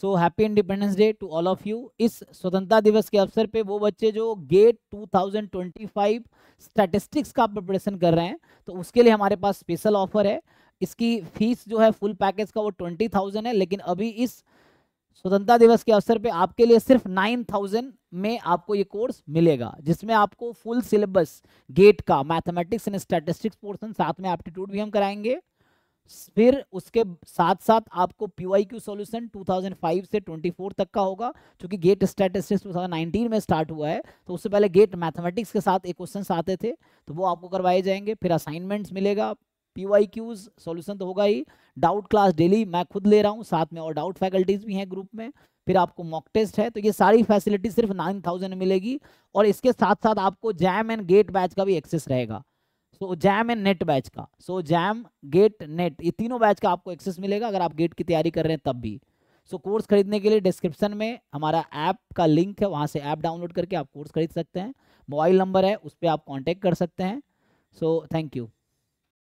so happy independence day to all of you इस स्वतंत्रता दिवस के अवसर पे वो बच्चे जो गेट 2025 स्टैटिस्टिक्स का प्रिपरेशन कर रहे हैं तो उसके लिए हमारे पास स्पेशल ऑफर है इसकी फीस जो है फुल पैकेज का वो ट्वेंटी थाउजेंड है लेकिन अभी इस स्वतंत्रता दिवस के अवसर पे आपके लिए सिर्फ नाइन थाउजेंड में आपको ये कोर्स मिलेगा जिसमें आपको फुल सिलेबस गेट का मैथमेटिक्स एंड स्टैटिस्टिक्स पोर्सन साथ में एप्टीट्यूड भी हम कराएंगे फिर उसके साथ साथ आपको टू सॉल्यूशन 2005 से 24 तक का होगा क्योंकि गेट स्टैटिस्टिक्स 2019 में स्टार्ट हुआ है तो उससे पहले गेट मैथमेटिक्स के साथ एक क्वेश्चन आते थे तो वो आपको करवाए जाएंगे फिर असाइनमेंट्स मिलेगा पी वाई क्यूज सोल्यूशन तो होगा ही डाउट क्लास डेली मैं खुद ले रहा हूँ साथ में और डाउट फैकल्टीज भी हैं ग्रुप में फिर आपको मॉक टेस्ट है तो ये सारी फैसिलिटी सिर्फ नाइन थाउजेंड मिलेगी और इसके साथ साथ आपको जैम एंड गेट बैच का भी एक्सेस रहेगा so JAM and NET batch का सो जैम गेट नेट ये तीनों बैच का आपको एक्सेस मिलेगा अगर आप गेट की तैयारी कर रहे हैं तब भी सो so, कोर्स खरीदने के लिए डिस्क्रिप्शन में हमारा ऐप का लिंक है वहाँ से ऐप डाउनलोड करके आप कोर्स खरीद सकते हैं मोबाइल नंबर है उस पर आप कॉन्टेक्ट कर सकते हैं सो थैंक यू